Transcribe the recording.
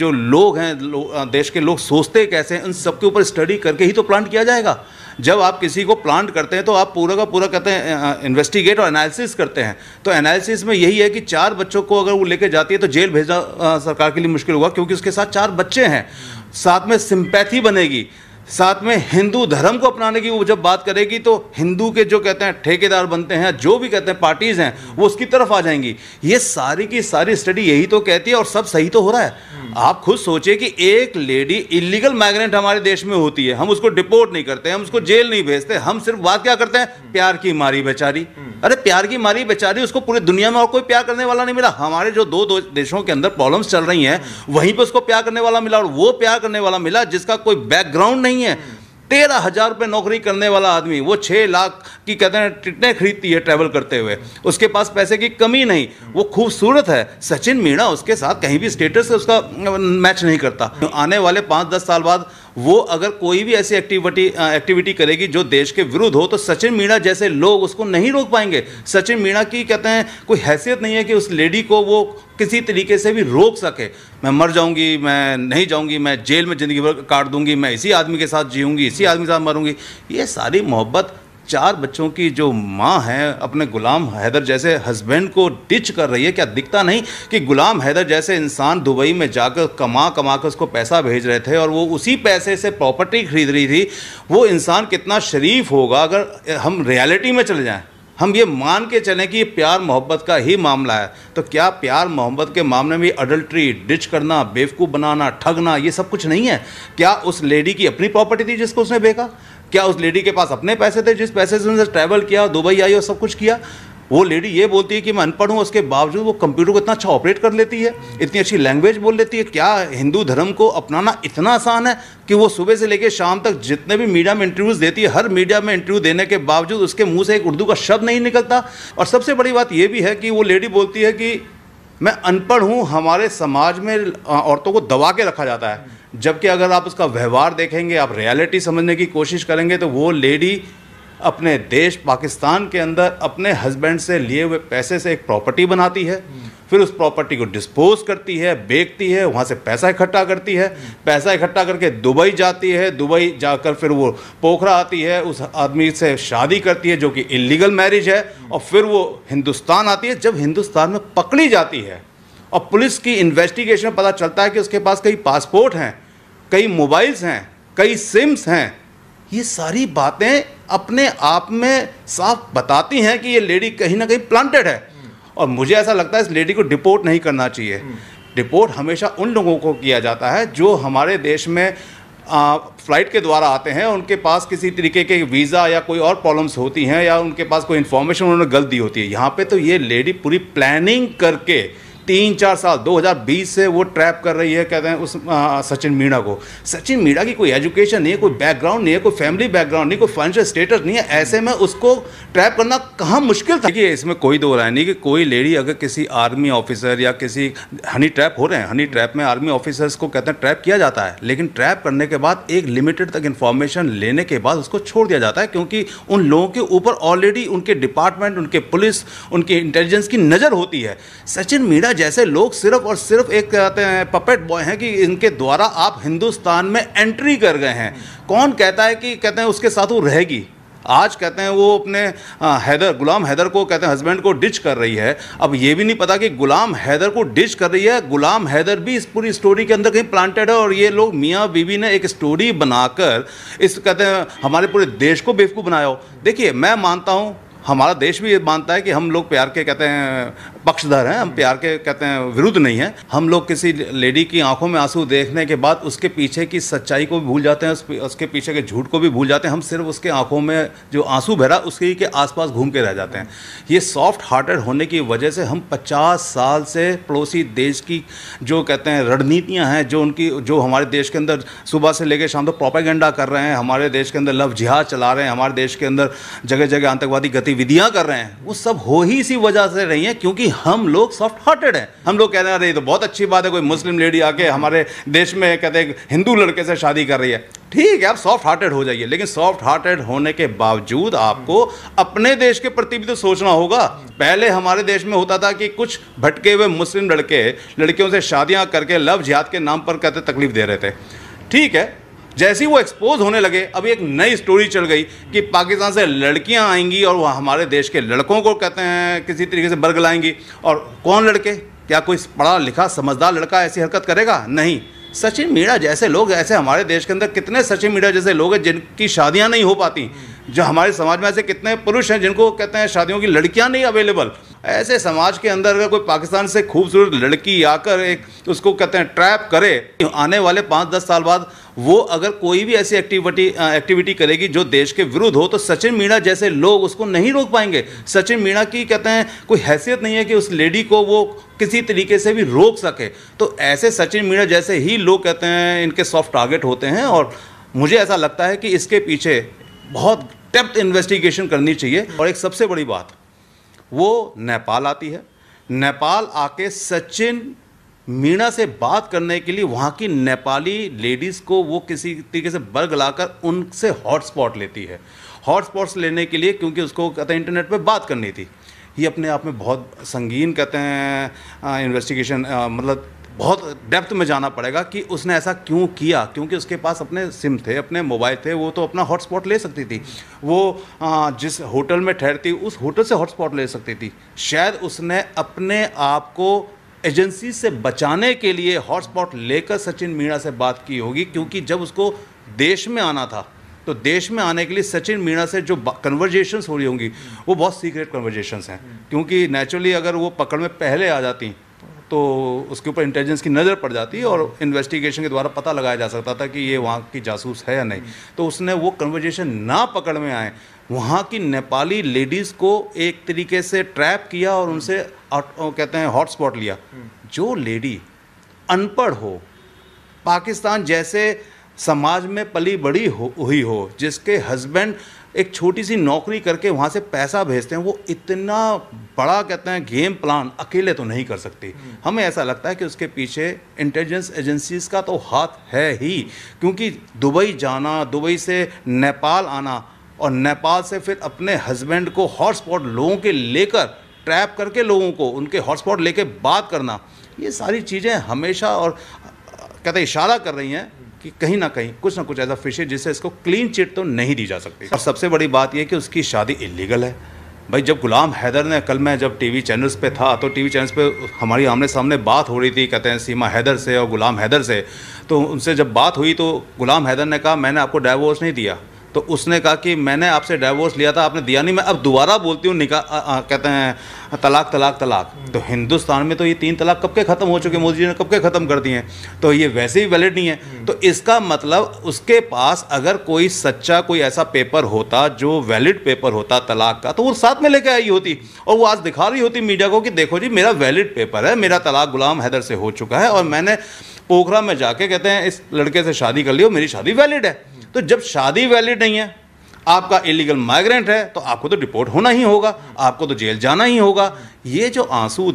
जो लोग हैं लो, देश के लोग सोचते कैसे उन सबके ऊपर स्टडी करके ही तो प्लांट किया जाएगा जब आप किसी को प्लांट करते हैं तो आप पूरा का पूरा कहते हैं इन्वेस्टिगेट और एनालिसिस करते हैं तो एनालिसिस में यही है कि चार बच्चों को अगर वो लेके जाती है तो जेल भेजना सरकार के लिए मुश्किल होगा क्योंकि उसके साथ चार बच्चे हैं साथ में सिंपैथी बनेगी साथ में हिंदू धर्म को अपनाने की वो जब बात करेगी तो हिंदू के जो कहते हैं ठेकेदार बनते हैं जो भी कहते हैं पार्टीज़ हैं वो उसकी तरफ आ जाएंगी ये सारी की सारी स्टडी यही तो कहती है और सब सही तो हो रहा है आप खुद सोचिए कि एक लेडी इलीगल माइग्रेंट हमारे देश में होती है हम उसको डिपोर्ट नहीं करते हम उसको जेल नहीं भेजते हम सिर्फ बात क्या करते हैं हम्म। प्यार की मारी बेचारी हम्म। अरे प्यार की मारी बेचारी उसको पूरी दुनिया में और कोई प्यार करने वाला नहीं मिला हमारे जो दो, दो देशों के अंदर प्रॉब्लम्स चल रही हैं हम्म। वहीं पर उसको प्यार करने वाला मिला और वो प्यार करने वाला मिला जिसका कोई बैकग्राउंड नहीं है तेरह हज़ार रुपये नौकरी करने वाला आदमी वो छः लाख की कहते हैं टिकटें खरीदती है ट्रैवल करते हुए उसके पास पैसे की कमी नहीं वो खूबसूरत है सचिन मीणा उसके साथ कहीं भी स्टेटस उसका मैच नहीं करता आने वाले पाँच दस साल बाद वो अगर कोई भी ऐसी एक्टिविटी एक्टिविटी करेगी जो देश के विरुद्ध हो तो सचिन मीणा जैसे लोग उसको नहीं रोक पाएंगे सचिन मीणा की कहते हैं कोई हैसियत नहीं है कि उस लेडी को वो किसी तरीके से भी रोक सके मैं मर जाऊंगी मैं नहीं जाऊंगी मैं जेल में ज़िंदगी भर काट दूंगी मैं इसी आदमी के साथ जीऊँगी इसी आदमी के साथ मरूंगी ये सारी मोहब्बत चार बच्चों की जो माँ है अपने गुलाम हैदर जैसे हस्बैंड को डिच कर रही है क्या दिखता नहीं कि गुलाम हैदर जैसे इंसान दुबई में जाकर कमा कमा कर उसको पैसा भेज रहे थे और वो उसी पैसे से प्रॉपर्टी खरीद रही थी वो इंसान कितना शरीफ होगा अगर हम रियलिटी में चले जाएँ हम ये मान के चलें कि ये प्यार मोहब्बत का ही मामला है तो क्या प्यार मोहब्बत के मामले में अडल्ट्री डिच करना बेवकूफ़ बनाना ठगना ये सब कुछ नहीं है क्या उस लेडी की अपनी प्रॉपर्टी थी जिसको उसने बेचा क्या उस लेडी के पास अपने पैसे थे जिस पैसे से उनसे ट्रैवल किया दुबई आई और सब कुछ किया वो लेडी ये बोलती है कि मैं अनपढ़ हूँ उसके बावजूद वो कंप्यूटर को इतना अच्छा ऑपरेट कर लेती है इतनी अच्छी लैंग्वेज बोल लेती है क्या हिंदू धर्म को अपनाना इतना आसान है कि वो सुबह से लेकर शाम तक जितने भी मीडिया में इंटरव्यूज़ देती है हर मीडिया में इंटरव्यू देने के बावजूद उसके मुंह से एक उर्दू का शब्द नहीं निकलता और सबसे बड़ी बात यह भी है कि वो लेडी बोलती है कि मैं अनपढ़ हूँ हमारे समाज में औरतों को दबा के रखा जाता है जबकि अगर आप उसका व्यवहार देखेंगे आप रियलिटी समझने की कोशिश करेंगे तो वो लेडी अपने देश पाकिस्तान के अंदर अपने हस्बैंड से लिए हुए पैसे से एक प्रॉपर्टी बनाती है फिर उस प्रॉपर्टी को डिस्पोज करती है बेचती है वहाँ से पैसा इकट्ठा करती है पैसा इकट्ठा करके दुबई जाती है दुबई जाकर फिर वो पोखरा आती है उस आदमी से शादी करती है जो कि इलीगल मैरिज है और फिर वो हिंदुस्तान आती है जब हिंदुस्तान में पकड़ी जाती है और पुलिस की इन्वेस्टिगेशन में पता चलता है कि उसके पास कई पासपोर्ट हैं कई मोबाइल्स हैं कई सिम्स हैं ये सारी बातें अपने आप में साफ बताती हैं कि ये लेडी कहीं ना कहीं प्लांटेड है और मुझे ऐसा लगता है इस लेडी को डिपोर्ट नहीं करना चाहिए डिपोर्ट हम्म। हमेशा उन लोगों को किया जाता है जो हमारे देश में आ, फ्लाइट के द्वारा आते हैं उनके पास किसी तरीके के वीज़ा या कोई और प्रॉब्लम्स होती हैं या उनके पास कोई इन्फॉर्मेशन उन्होंने गलत दी होती है यहाँ पे तो ये लेडी पूरी प्लानिंग करके तीन चार साल 2020 से वो ट्रैप कर रही है कहते हैं उस सचिन मीणा को सचिन मीणा की कोई एजुकेशन नहीं है कोई बैकग्राउंड नहीं है कोई फैमिली बैकग्राउंड नहीं कोई फाइनेंशियल स्टेटस नहीं है ऐसे में उसको ट्रैप करना कहाँ मुश्किल था देखिए इसमें कोई दो राय नहीं कि कोई लेडी अगर किसी आर्मी ऑफिसर या किसी हनी ट्रैप हो रहे हैं हनी ट्रैप में आर्मी ऑफिसर्स को कहते हैं ट्रैप किया जाता है लेकिन ट्रैप करने के बाद एक लिमिटेड तक इन्फॉर्मेशन लेने के बाद उसको छोड़ दिया जाता है क्योंकि उन लोगों के ऊपर ऑलरेडी उनके डिपार्टमेंट उनके पुलिस उनके इंटेलिजेंस की नज़र होती है सचिन मीणा जैसे लोग सिर्फ और सिर्फ एक कहते हैं पपेट बॉय हैं कि इनके द्वारा आप हिंदुस्तान में एंट्री कर गए हैं कौन कहता है कि कहते हैं उसके साथ वो रहेगी आज कहते हैं वो अपने हैदर गुलाम हैदर को कहते हैं हस्बैंड को डिच कर रही है अब ये भी नहीं पता कि गुलाम हैदर को डिच कर रही है गुलाम हैदर भी इस पूरी स्टोरी के अंदर कहीं प्लांटेड है और ये लोग मियाँ बीवी ने एक स्टोरी बनाकर इस कहते हैं हमारे पूरे देश को बेवकूफ़ बनाया हो देखिए मैं मानता हूँ हमारा देश भी ये मानता है कि हम लोग प्यार के कहते हैं पक्षधर हैं हम प्यार के कहते हैं विरुद्ध नहीं है हम लोग किसी लेडी की आंखों में आंसू देखने के बाद उसके पीछे की सच्चाई को भी भूल जाते हैं उसके पीछे के झूठ को भी भूल जाते हैं हम सिर्फ उसके आंखों में जो आंसू भरा उसके के आसपास घूम के रह जाते हैं ये सॉफ्ट हार्टेड होने की वजह से हम पचास साल से पड़ोसी देश की जो कहते हैं रणनीतियाँ हैं जो उनकी जो हमारे देश के अंदर सुबह से लेकर शाम तक प्रोपागेंडा कर रहे हैं हमारे देश के अंदर लव जिहाज चला रहे हैं हमारे देश के अंदर जगह जगह आतंकवादी गतिविधियाँ कर रहे हैं वो सब हो ही इसी वजह से रही हैं क्योंकि हम लोग सॉफ्ट हार्टेड हैं हम लोग कहते हैं अरे तो बहुत अच्छी बात है कोई मुस्लिम लेडी आके हमारे देश में कहते हैं हिंदू लड़के से शादी कर रही है ठीक है आप सॉफ्ट हार्टेड हो जाइए लेकिन सॉफ्ट हार्टेड होने के बावजूद आपको अपने देश के प्रति भी तो सोचना होगा पहले हमारे देश में होता था कि कुछ भटके हुए मुस्लिम लड़के लड़कियों से शादियां करके लव जिहाद के नाम पर कहते तकलीफ दे रहे थे ठीक है जैसे ही वो एक्सपोज होने लगे अभी एक नई स्टोरी चल गई कि पाकिस्तान से लड़कियां आएंगी और वह हमारे देश के लड़कों को कहते हैं किसी तरीके से बर्ग लाएंगी और कौन लड़के क्या कोई पढ़ा लिखा समझदार लड़का ऐसी हरकत करेगा नहीं सचिन मीणा जैसे लोग ऐसे हमारे देश के अंदर कितने सचिन मीणा जैसे लोग हैं जिनकी शादियाँ नहीं हो पाती जो हमारे समाज में ऐसे कितने पुरुष हैं जिनको कहते हैं शादियों की लड़कियाँ नहीं अवेलेबल ऐसे समाज के अंदर अगर कोई पाकिस्तान से खूबसूरत लड़की आकर एक उसको कहते हैं ट्रैप करे तो आने वाले पाँच दस साल बाद वो अगर कोई भी ऐसी एक्टिविटी एक्टिविटी करेगी जो देश के विरुद्ध हो तो सचिन मीणा जैसे लोग उसको नहीं रोक पाएंगे सचिन मीणा की कहते हैं कोई हैसियत नहीं है कि उस लेडी को वो किसी तरीके से भी रोक सके तो ऐसे सचिन मीणा जैसे ही लोग कहते हैं इनके सॉफ्ट टारगेट होते हैं और मुझे ऐसा लगता है कि इसके पीछे बहुत डेप्थ इन्वेस्टिगेशन करनी चाहिए और एक सबसे बड़ी बात वो नेपाल आती है नेपाल आके सचिन मीणा से बात करने के लिए वहाँ की नेपाली लेडीज़ को वो किसी तरीके से बर्ग गलाकर उनसे हॉटस्पॉट लेती है हॉटस्पॉट्स लेने के लिए क्योंकि उसको कहते हैं इंटरनेट पर बात करनी थी ये अपने आप में बहुत संगीन कहते हैं इन्वेस्टिगेशन मतलब बहुत डेप्थ में जाना पड़ेगा कि उसने ऐसा क्यों किया क्योंकि उसके पास अपने सिम थे अपने मोबाइल थे वो तो अपना हॉटस्पॉट ले सकती थी वो जिस होटल में ठहरती उस होटल से हॉटस्पॉट ले सकती थी शायद उसने अपने आप को एजेंसी से बचाने के लिए हॉटस्पॉट लेकर सचिन मीणा से बात की होगी क्योंकि जब उसको देश में आना था तो देश में आने के लिए सचिन मीणा से जो कन्वर्जेशन्स हो रही होंगी वो बहुत सीक्रेट कन्वर्जेशन्स हैं क्योंकि नेचुरली अगर वो पकड़ में पहले आ जाती तो उसके ऊपर इंटेलिजेंस की नज़र पड़ जाती है और इन्वेस्टिगेशन के द्वारा पता लगाया जा सकता था कि ये वहाँ की जासूस है या नहीं तो उसने वो कन्वर्जेशन ना पकड़ में आए वहाँ की नेपाली लेडीज़ को एक तरीके से ट्रैप किया और उनसे कहते हैं हॉटस्पॉट लिया जो लेडी अनपढ़ हो पाकिस्तान जैसे समाज में पली बड़ी हो, हुई हो जिसके हस्बैंड एक छोटी सी नौकरी करके वहाँ से पैसा भेजते हैं वो इतना बड़ा कहते हैं गेम प्लान अकेले तो नहीं कर सकती हमें ऐसा लगता है कि उसके पीछे इंटेलिजेंस एजेंसीज का तो हाथ है ही क्योंकि दुबई जाना दुबई से नेपाल आना और नेपाल से फिर अपने हस्बैंड को हॉटस्पॉट लोगों के लेकर ट्रैप करके लोगों को उनके हॉटस्पॉट लेके बात करना ये सारी चीज़ें हमेशा और कहते इशारा कर रही हैं कि कहीं ना कहीं कुछ ना कुछ ऐसा फिश है जिससे इसको क्लीन चिट तो नहीं दी जा सकती और सबसे बड़ी बात यह कि उसकी शादी इलीगल है भाई जब गुलाम हैदर ने कल मैं जब टीवी चैनल्स पे था तो टीवी चैनल्स पे हमारी आमने सामने बात हो रही थी कहते हैं सीमा हैदर से और गुलाम हैदर से तो उनसे जब बात हुई तो गुलाम हैदर ने कहा मैंने आपको डाइवोर्स नहीं दिया तो उसने कहा कि मैंने आपसे डाइवोर्स लिया था आपने दिया नहीं मैं अब दोबारा बोलती हूँ निका आ, कहते हैं तलाक तलाक तलाक तो हिंदुस्तान में तो ये तीन तलाक कब के ख़त्म हो चुके मोदी जी ने कब के ख़त्म कर दिए हैं तो ये वैसे ही वैलिड नहीं है हम्म। तो इसका मतलब उसके पास अगर कोई सच्चा कोई ऐसा पेपर होता जो वैलिड पेपर होता तलाक का तो वो साथ में लेके आई होती और वो आज दिखा रही होती मीडिया को कि देखो जी मेरा वैलिड पेपर है मेरा तलाक गुलाम हैदर से हो चुका है और मैंने पोखरा में जाके कहते हैं इस लड़के से शादी कर ली मेरी शादी वैलिड है तो जब शादी वैलिड नहीं है आपका इलीगल माइग्रेंट है तो आपको तो डिपोर्ट होना ही होगा आपको तो जेल जाना ही होगा ये जो आंसू